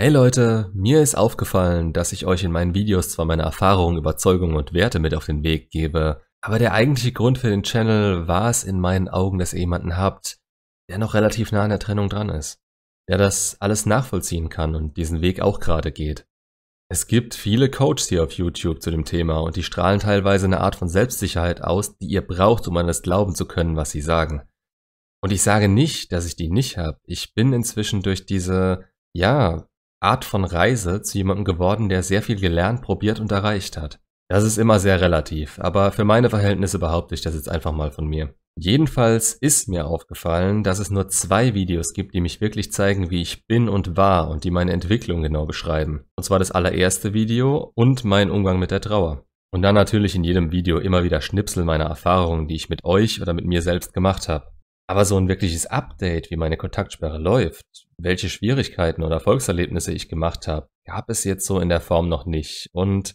Hey Leute, mir ist aufgefallen, dass ich euch in meinen Videos zwar meine Erfahrungen, Überzeugungen und Werte mit auf den Weg gebe, aber der eigentliche Grund für den Channel war es in meinen Augen, dass ihr jemanden habt, der noch relativ nah an der Trennung dran ist, der das alles nachvollziehen kann und diesen Weg auch gerade geht. Es gibt viele Coaches hier auf YouTube zu dem Thema und die strahlen teilweise eine Art von Selbstsicherheit aus, die ihr braucht, um an das glauben zu können, was sie sagen. Und ich sage nicht, dass ich die nicht habe. Ich bin inzwischen durch diese, ja, Art von Reise zu jemandem geworden, der sehr viel gelernt, probiert und erreicht hat. Das ist immer sehr relativ, aber für meine Verhältnisse behaupte ich das jetzt einfach mal von mir. Jedenfalls ist mir aufgefallen, dass es nur zwei Videos gibt, die mich wirklich zeigen, wie ich bin und war und die meine Entwicklung genau beschreiben. Und zwar das allererste Video und mein Umgang mit der Trauer. Und dann natürlich in jedem Video immer wieder Schnipsel meiner Erfahrungen, die ich mit euch oder mit mir selbst gemacht habe. Aber so ein wirkliches Update, wie meine Kontaktsperre läuft, welche Schwierigkeiten oder Erfolgserlebnisse ich gemacht habe, gab es jetzt so in der Form noch nicht. Und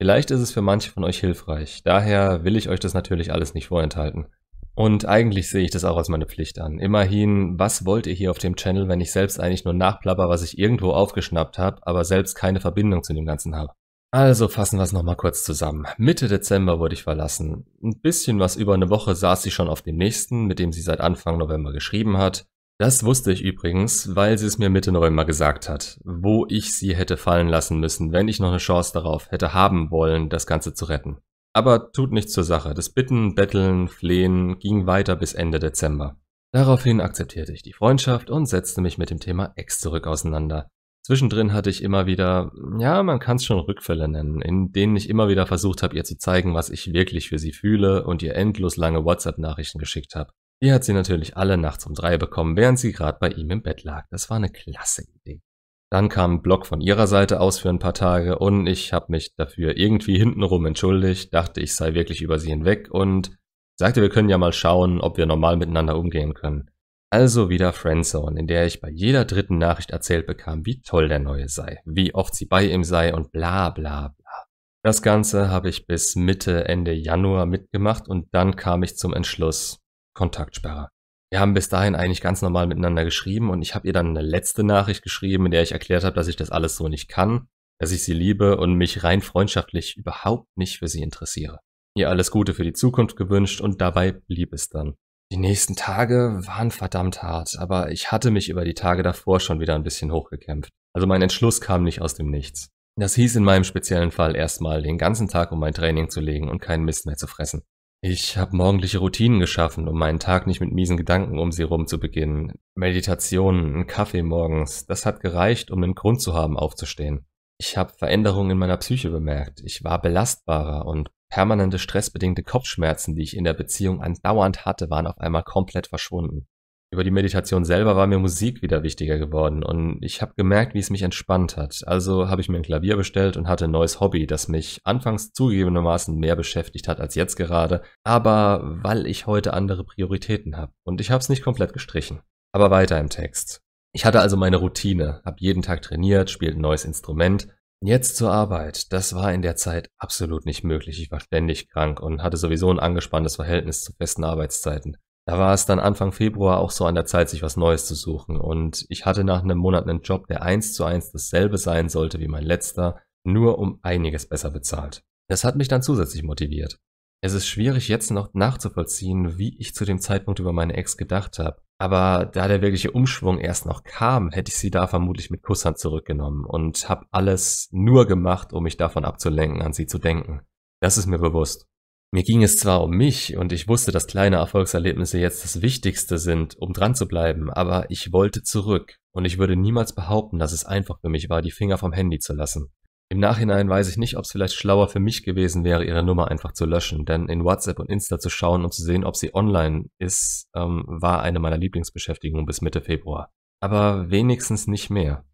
vielleicht ist es für manche von euch hilfreich. Daher will ich euch das natürlich alles nicht vorenthalten. Und eigentlich sehe ich das auch als meine Pflicht an. Immerhin, was wollt ihr hier auf dem Channel, wenn ich selbst eigentlich nur nachplapper, was ich irgendwo aufgeschnappt habe, aber selbst keine Verbindung zu dem Ganzen habe? Also fassen wir es nochmal kurz zusammen. Mitte Dezember wurde ich verlassen. Ein bisschen was über eine Woche saß sie schon auf dem nächsten, mit dem sie seit Anfang November geschrieben hat. Das wusste ich übrigens, weil sie es mir Mitte November gesagt hat, wo ich sie hätte fallen lassen müssen, wenn ich noch eine Chance darauf hätte haben wollen, das Ganze zu retten. Aber tut nichts zur Sache. Das Bitten, Betteln, Flehen ging weiter bis Ende Dezember. Daraufhin akzeptierte ich die Freundschaft und setzte mich mit dem Thema Ex zurück auseinander. Zwischendrin hatte ich immer wieder, ja, man kann es schon Rückfälle nennen, in denen ich immer wieder versucht habe, ihr zu zeigen, was ich wirklich für sie fühle und ihr endlos lange WhatsApp-Nachrichten geschickt habe. Die hat sie natürlich alle nachts um drei bekommen, während sie gerade bei ihm im Bett lag. Das war eine klasse Idee. Dann kam ein Blog von ihrer Seite aus für ein paar Tage und ich habe mich dafür irgendwie hintenrum entschuldigt, dachte ich sei wirklich über sie hinweg und sagte, wir können ja mal schauen, ob wir normal miteinander umgehen können. Also wieder Friendzone, in der ich bei jeder dritten Nachricht erzählt bekam, wie toll der Neue sei, wie oft sie bei ihm sei und bla bla bla. Das Ganze habe ich bis Mitte, Ende Januar mitgemacht und dann kam ich zum Entschluss, Kontaktsperre. Wir haben bis dahin eigentlich ganz normal miteinander geschrieben und ich habe ihr dann eine letzte Nachricht geschrieben, in der ich erklärt habe, dass ich das alles so nicht kann, dass ich sie liebe und mich rein freundschaftlich überhaupt nicht für sie interessiere. Ihr alles Gute für die Zukunft gewünscht und dabei blieb es dann. Die nächsten Tage waren verdammt hart, aber ich hatte mich über die Tage davor schon wieder ein bisschen hochgekämpft. Also mein Entschluss kam nicht aus dem Nichts. Das hieß in meinem speziellen Fall erstmal, den ganzen Tag um mein Training zu legen und keinen Mist mehr zu fressen. Ich habe morgendliche Routinen geschaffen, um meinen Tag nicht mit miesen Gedanken um sie rum zu beginnen. Meditationen, ein Kaffee morgens, das hat gereicht, um einen Grund zu haben, aufzustehen. Ich habe Veränderungen in meiner Psyche bemerkt. Ich war belastbarer und Permanente stressbedingte Kopfschmerzen, die ich in der Beziehung andauernd hatte, waren auf einmal komplett verschwunden. Über die Meditation selber war mir Musik wieder wichtiger geworden und ich habe gemerkt, wie es mich entspannt hat. Also habe ich mir ein Klavier bestellt und hatte ein neues Hobby, das mich anfangs zugegebenermaßen mehr beschäftigt hat als jetzt gerade, aber weil ich heute andere Prioritäten habe und ich habe es nicht komplett gestrichen. Aber weiter im Text. Ich hatte also meine Routine, habe jeden Tag trainiert, spielt ein neues Instrument, Jetzt zur Arbeit. Das war in der Zeit absolut nicht möglich. Ich war ständig krank und hatte sowieso ein angespanntes Verhältnis zu festen Arbeitszeiten. Da war es dann Anfang Februar auch so an der Zeit, sich was Neues zu suchen. Und ich hatte nach einem Monat einen Job, der eins zu eins dasselbe sein sollte wie mein letzter, nur um einiges besser bezahlt. Das hat mich dann zusätzlich motiviert. Es ist schwierig jetzt noch nachzuvollziehen, wie ich zu dem Zeitpunkt über meine Ex gedacht habe. Aber da der wirkliche Umschwung erst noch kam, hätte ich sie da vermutlich mit Kusshand zurückgenommen und habe alles nur gemacht, um mich davon abzulenken, an sie zu denken. Das ist mir bewusst. Mir ging es zwar um mich und ich wusste, dass kleine Erfolgserlebnisse jetzt das Wichtigste sind, um dran zu bleiben, aber ich wollte zurück und ich würde niemals behaupten, dass es einfach für mich war, die Finger vom Handy zu lassen. Im Nachhinein weiß ich nicht, ob es vielleicht schlauer für mich gewesen wäre, ihre Nummer einfach zu löschen, denn in WhatsApp und Insta zu schauen und zu sehen, ob sie online ist, ähm, war eine meiner Lieblingsbeschäftigungen bis Mitte Februar. Aber wenigstens nicht mehr.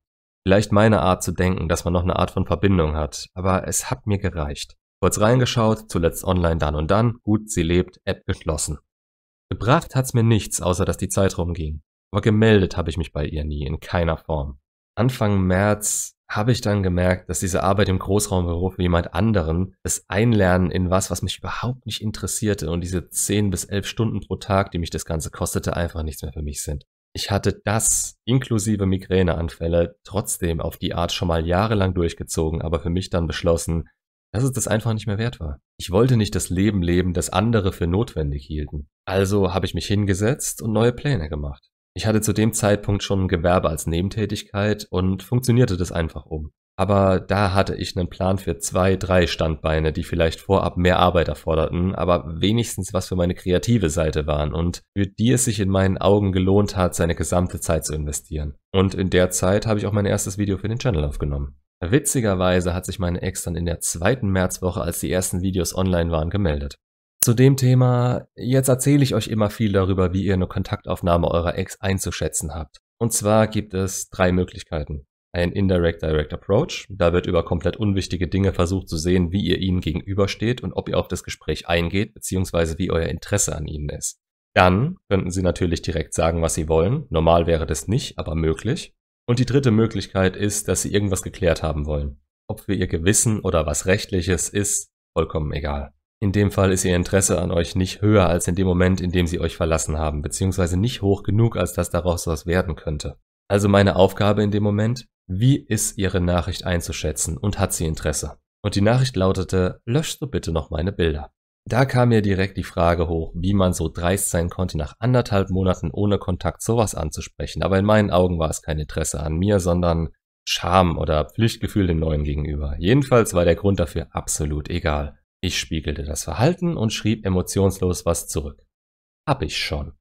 Vielleicht meine Art zu denken, dass man noch eine Art von Verbindung hat, aber es hat mir gereicht. Kurz reingeschaut, zuletzt online dann und dann, gut, sie lebt, App geschlossen. Gebracht hat's mir nichts, außer dass die Zeit rumging. Aber gemeldet habe ich mich bei ihr nie, in keiner Form. Anfang März habe ich dann gemerkt, dass diese Arbeit im Großraumbüro für jemand anderen, das Einlernen in was, was mich überhaupt nicht interessierte und diese 10 bis 11 Stunden pro Tag, die mich das Ganze kostete, einfach nichts mehr für mich sind. Ich hatte das inklusive Migräneanfälle trotzdem auf die Art schon mal jahrelang durchgezogen, aber für mich dann beschlossen, dass es das einfach nicht mehr wert war. Ich wollte nicht das Leben leben, das andere für notwendig hielten. Also habe ich mich hingesetzt und neue Pläne gemacht. Ich hatte zu dem Zeitpunkt schon ein Gewerbe als Nebentätigkeit und funktionierte das einfach um. Aber da hatte ich einen Plan für zwei, drei Standbeine, die vielleicht vorab mehr Arbeit erforderten, aber wenigstens was für meine kreative Seite waren und für die es sich in meinen Augen gelohnt hat, seine gesamte Zeit zu investieren. Und in der Zeit habe ich auch mein erstes Video für den Channel aufgenommen. Witzigerweise hat sich meine Ex dann in der zweiten Märzwoche, als die ersten Videos online waren, gemeldet. Zu dem Thema, jetzt erzähle ich euch immer viel darüber, wie ihr eine Kontaktaufnahme eurer Ex einzuschätzen habt. Und zwar gibt es drei Möglichkeiten. Ein Indirect Direct Approach, da wird über komplett unwichtige Dinge versucht zu sehen, wie ihr ihnen gegenübersteht und ob ihr auf das Gespräch eingeht, beziehungsweise wie euer Interesse an ihnen ist. Dann könnten sie natürlich direkt sagen, was sie wollen. Normal wäre das nicht, aber möglich. Und die dritte Möglichkeit ist, dass sie irgendwas geklärt haben wollen. Ob für ihr Gewissen oder was rechtliches ist, vollkommen egal. In dem Fall ist ihr Interesse an euch nicht höher als in dem Moment, in dem sie euch verlassen haben, beziehungsweise nicht hoch genug, als dass daraus was werden könnte. Also meine Aufgabe in dem Moment, wie ist ihre Nachricht einzuschätzen und hat sie Interesse? Und die Nachricht lautete, löschst du bitte noch meine Bilder. Da kam mir direkt die Frage hoch, wie man so dreist sein konnte, nach anderthalb Monaten ohne Kontakt sowas anzusprechen. Aber in meinen Augen war es kein Interesse an mir, sondern Scham oder Pflichtgefühl dem Neuen gegenüber. Jedenfalls war der Grund dafür absolut egal. Ich spiegelte das Verhalten und schrieb emotionslos was zurück. Hab ich schon.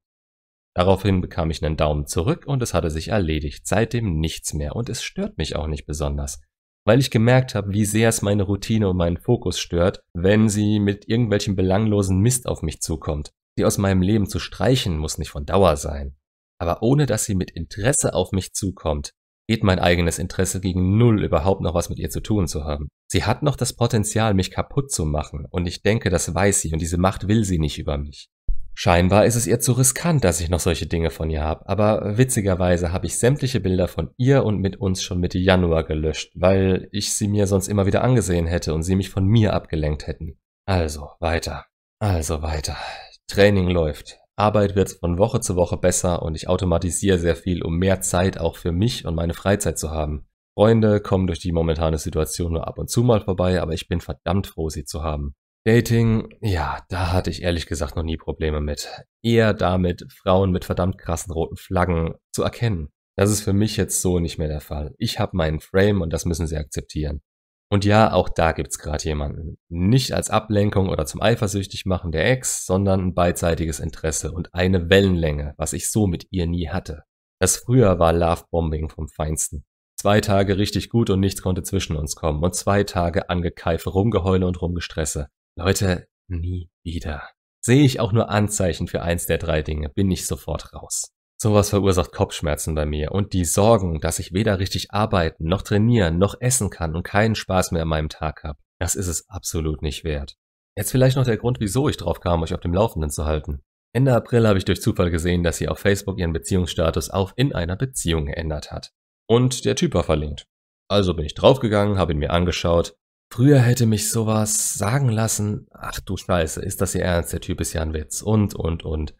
Daraufhin bekam ich einen Daumen zurück und es hatte sich erledigt, seitdem nichts mehr und es stört mich auch nicht besonders, weil ich gemerkt habe, wie sehr es meine Routine und meinen Fokus stört, wenn sie mit irgendwelchem belanglosen Mist auf mich zukommt. Sie aus meinem Leben zu streichen muss nicht von Dauer sein. Aber ohne dass sie mit Interesse auf mich zukommt, geht mein eigenes Interesse gegen Null überhaupt noch was mit ihr zu tun zu haben. Sie hat noch das Potenzial, mich kaputt zu machen, und ich denke, das weiß sie, und diese Macht will sie nicht über mich. Scheinbar ist es ihr zu riskant, dass ich noch solche Dinge von ihr habe, aber witzigerweise habe ich sämtliche Bilder von ihr und mit uns schon Mitte Januar gelöscht, weil ich sie mir sonst immer wieder angesehen hätte und sie mich von mir abgelenkt hätten. Also weiter, also weiter. Training läuft. Arbeit wird von Woche zu Woche besser und ich automatisiere sehr viel, um mehr Zeit auch für mich und meine Freizeit zu haben. Freunde kommen durch die momentane Situation nur ab und zu mal vorbei, aber ich bin verdammt froh, sie zu haben. Dating, ja, da hatte ich ehrlich gesagt noch nie Probleme mit. Eher damit, Frauen mit verdammt krassen roten Flaggen zu erkennen. Das ist für mich jetzt so nicht mehr der Fall. Ich habe meinen Frame und das müssen sie akzeptieren. Und ja, auch da gibt's gerade jemanden. Nicht als Ablenkung oder zum eifersüchtig machen der Ex, sondern ein beidseitiges Interesse und eine Wellenlänge, was ich so mit ihr nie hatte. Das früher war Lovebombing vom Feinsten. Zwei Tage richtig gut und nichts konnte zwischen uns kommen. Und zwei Tage angekeife, rumgeheule und rumgestresse. Leute, nie wieder. Sehe ich auch nur Anzeichen für eins der drei Dinge, bin ich sofort raus. Sowas verursacht Kopfschmerzen bei mir und die Sorgen, dass ich weder richtig arbeiten, noch trainieren, noch essen kann und keinen Spaß mehr an meinem Tag habe. Das ist es absolut nicht wert. Jetzt vielleicht noch der Grund, wieso ich drauf kam, euch auf dem Laufenden zu halten. Ende April habe ich durch Zufall gesehen, dass sie auf Facebook ihren Beziehungsstatus auf in einer Beziehung geändert hat. Und der Typ war verlinkt. Also bin ich draufgegangen, habe ihn mir angeschaut. Früher hätte mich sowas sagen lassen, ach du Scheiße, ist das ihr Ernst, der Typ ist ja ein Witz und, und, und.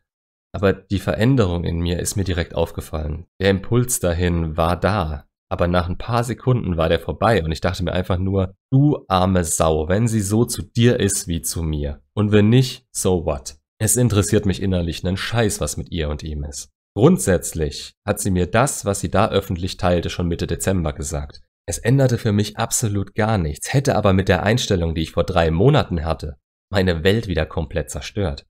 Aber die Veränderung in mir ist mir direkt aufgefallen. Der Impuls dahin war da, aber nach ein paar Sekunden war der vorbei und ich dachte mir einfach nur, du arme Sau, wenn sie so zu dir ist wie zu mir. Und wenn nicht, so what? Es interessiert mich innerlich einen Scheiß, was mit ihr und ihm ist. Grundsätzlich hat sie mir das, was sie da öffentlich teilte, schon Mitte Dezember gesagt. Es änderte für mich absolut gar nichts, hätte aber mit der Einstellung, die ich vor drei Monaten hatte, meine Welt wieder komplett zerstört.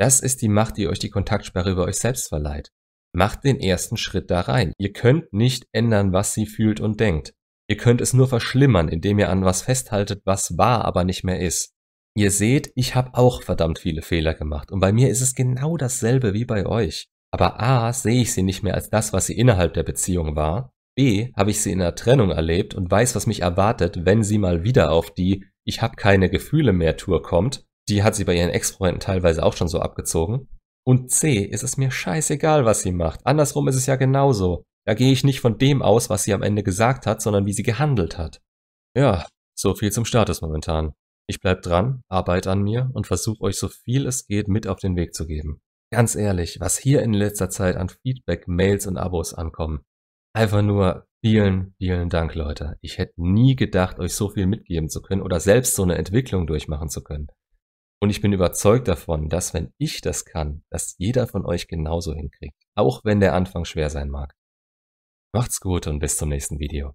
Das ist die Macht, die euch die Kontaktsperre über euch selbst verleiht. Macht den ersten Schritt da rein. Ihr könnt nicht ändern, was sie fühlt und denkt. Ihr könnt es nur verschlimmern, indem ihr an was festhaltet, was war, aber nicht mehr ist. Ihr seht, ich habe auch verdammt viele Fehler gemacht und bei mir ist es genau dasselbe wie bei euch. Aber a, sehe ich sie nicht mehr als das, was sie innerhalb der Beziehung war. B, habe ich sie in der Trennung erlebt und weiß, was mich erwartet, wenn sie mal wieder auf die Ich habe keine Gefühle mehr Tour kommt. Die hat sie bei ihren Ex-Freunden teilweise auch schon so abgezogen. Und C, ist es mir scheißegal, was sie macht. Andersrum ist es ja genauso. Da gehe ich nicht von dem aus, was sie am Ende gesagt hat, sondern wie sie gehandelt hat. Ja, so viel zum Status momentan. Ich bleib dran, arbeite an mir und versuche euch so viel es geht mit auf den Weg zu geben. Ganz ehrlich, was hier in letzter Zeit an Feedback, Mails und Abos ankommen. Einfach nur vielen, vielen Dank, Leute. Ich hätte nie gedacht, euch so viel mitgeben zu können oder selbst so eine Entwicklung durchmachen zu können. Und ich bin überzeugt davon, dass wenn ich das kann, dass jeder von euch genauso hinkriegt, auch wenn der Anfang schwer sein mag. Macht's gut und bis zum nächsten Video.